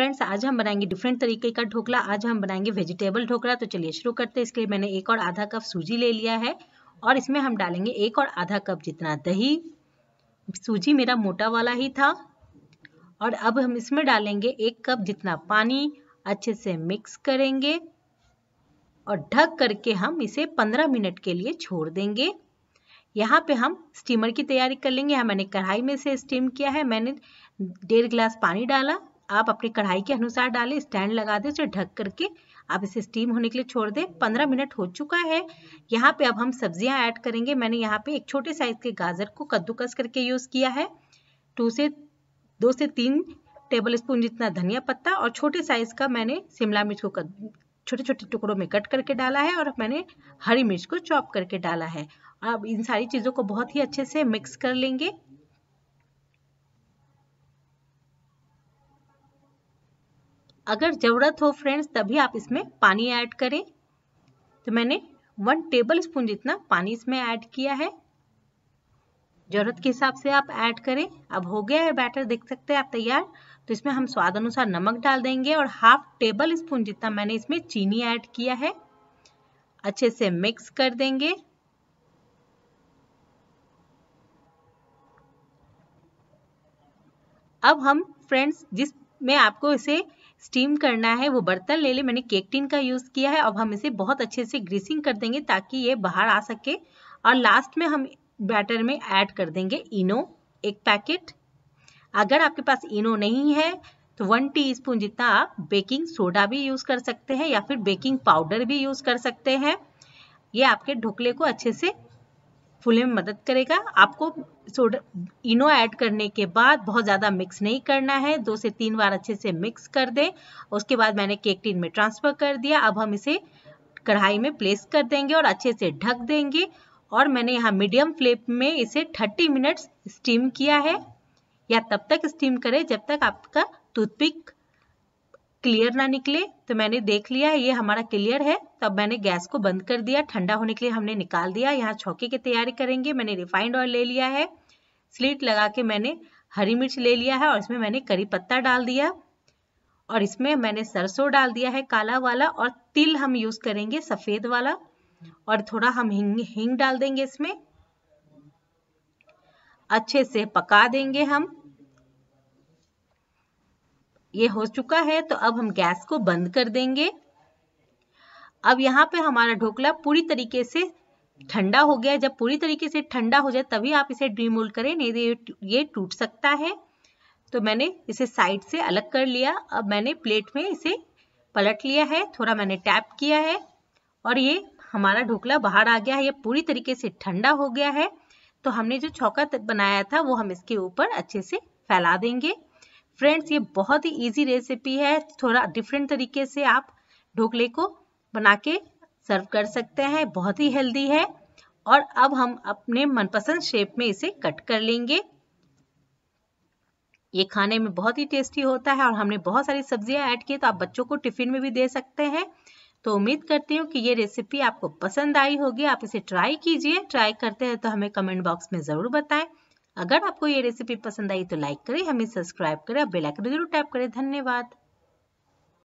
friends आज हम बनाएंगे डिफरेंट तरीके का ढोकला आज हम बनाएंगे वेजिटेबल ढोकला तो चलिए शुरू करते हैं इसके लिए मैंने एक और आधा कप सूजी ले लिया है और इसमें हम डालेंगे एक और आधा कप जितना दही सूजी मेरा मोटा वाला ही था और अब हम इसमें डालेंगे एक कप जितना पानी अच्छे से मिक्स करेंगे और ढक करके हम इसे पंद्रह मिनट के लिए छोड़ देंगे यहाँ पे हम स्टीमर की तैयारी कर लेंगे यहाँ मैंने कढ़ाई में से स्टीम किया है मैंने डेढ़ गिलास पानी डाला आप अपनी कढ़ाई के अनुसार डालें स्टैंड लगा दें उसे ढक करके आप इसे स्टीम होने के लिए छोड़ दें पंद्रह मिनट हो चुका है यहाँ पे अब हम सब्जियाँ ऐड करेंगे मैंने यहाँ पे एक छोटे साइज के गाजर को कद्दूकस करके यूज़ किया है टू से दो से तीन टेबल स्पून जितना धनिया पत्ता और छोटे साइज का मैंने शिमला मिर्च को छोटे छोटे टुकड़ों में कट करके डाला है और मैंने हरी मिर्च को चॉप करके डाला है अब इन सारी चीज़ों को बहुत ही अच्छे से मिक्स कर लेंगे अगर ज़रूरत हो फ्रेंड्स तभी आप इसमें पानी ऐड करें तो मैंने वन टेबल स्पून जितना पानी इसमें ऐड किया है ज़रूरत के हिसाब से आप ऐड करें अब हो गया है बैटर देख सकते हैं आप तैयार तो इसमें हम स्वाद अनुसार नमक डाल देंगे और हाफ टेबल स्पून जितना मैंने इसमें चीनी ऐड किया है अच्छे से मिक्स कर देंगे अब हम फ्रेंड्स जिसमें आपको इसे स्टीम करना है वो बर्तन ले ले मैंने केक टिन का यूज़ किया है अब हम इसे बहुत अच्छे से ग्रीसिंग कर देंगे ताकि ये बाहर आ सके और लास्ट में हम बैटर में ऐड कर देंगे इनो एक पैकेट अगर आपके पास इनो नहीं है तो वन टीस्पून जितना आप बेकिंग सोडा भी यूज़ कर सकते हैं या फिर बेकिंग पाउडर भी यूज़ कर सकते हैं ये आपके ढोकले को अच्छे से फूलने में मदद करेगा आपको सोडा इनो ऐड करने के बाद बहुत ज़्यादा मिक्स नहीं करना है दो से तीन बार अच्छे से मिक्स कर दें उसके बाद मैंने केक टीन में ट्रांसफ़र कर दिया अब हम इसे कढ़ाई में प्लेस कर देंगे और अच्छे से ढक देंगे और मैंने यहाँ मीडियम फ्लेम में इसे 30 मिनट्स स्टीम किया है या तब तक स्टीम करें जब तक आपका टूथपिक क्लियर ना निकले तो मैंने देख लिया ये हमारा क्लियर है तब मैंने गैस को बंद कर दिया ठंडा होने के लिए हमने निकाल दिया यहाँ छौके की तैयारी करेंगे मैंने रिफाइंड ऑयल ले लिया है स्लीट लगा के मैंने हरी मिर्च ले लिया है और इसमें मैंने करी पत्ता डाल दिया और इसमें मैंने सरसों डाल दिया है काला वाला और तिल हम यूज करेंगे सफेद वाला और थोड़ा हम हिंग हिंग डाल देंगे इसमें अच्छे से पका देंगे हम ये हो चुका है तो अब हम गैस को बंद कर देंगे अब यहाँ पे हमारा ढोकला पूरी तरीके से ठंडा हो गया जब पूरी तरीके से ठंडा हो जाए तभी आप इसे डीमोल्ड करें नहीं तो ये टूट सकता है तो मैंने इसे साइड से अलग कर लिया अब मैंने प्लेट में इसे पलट लिया है थोड़ा मैंने टैप किया है और ये हमारा ढोकला बाहर आ गया है ये पूरी तरीके से ठंडा हो गया है तो हमने जो छौका बनाया था वो हम इसके ऊपर अच्छे से फैला देंगे फ्रेंड्स ये बहुत ही इजी रेसिपी है थोड़ा डिफरेंट तरीके से आप ढोकले को बना के सर्व कर सकते हैं बहुत ही हेल्दी है और अब हम अपने मनपसंद शेप में इसे कट कर लेंगे ये खाने में बहुत ही टेस्टी होता है और हमने बहुत सारी सब्जियां ऐड की तो आप बच्चों को टिफिन में भी दे सकते हैं तो उम्मीद करती हूँ कि ये रेसिपी आपको पसंद आई होगी आप इसे ट्राई कीजिए ट्राई करते हैं तो हमें कमेंट बॉक्स में ज़रूर बताएं अगर आपको ये रेसिपी पसंद आई तो लाइक करें हमें सब्सक्राइब करें और बेल आइकन जरूर टैप करें धन्यवाद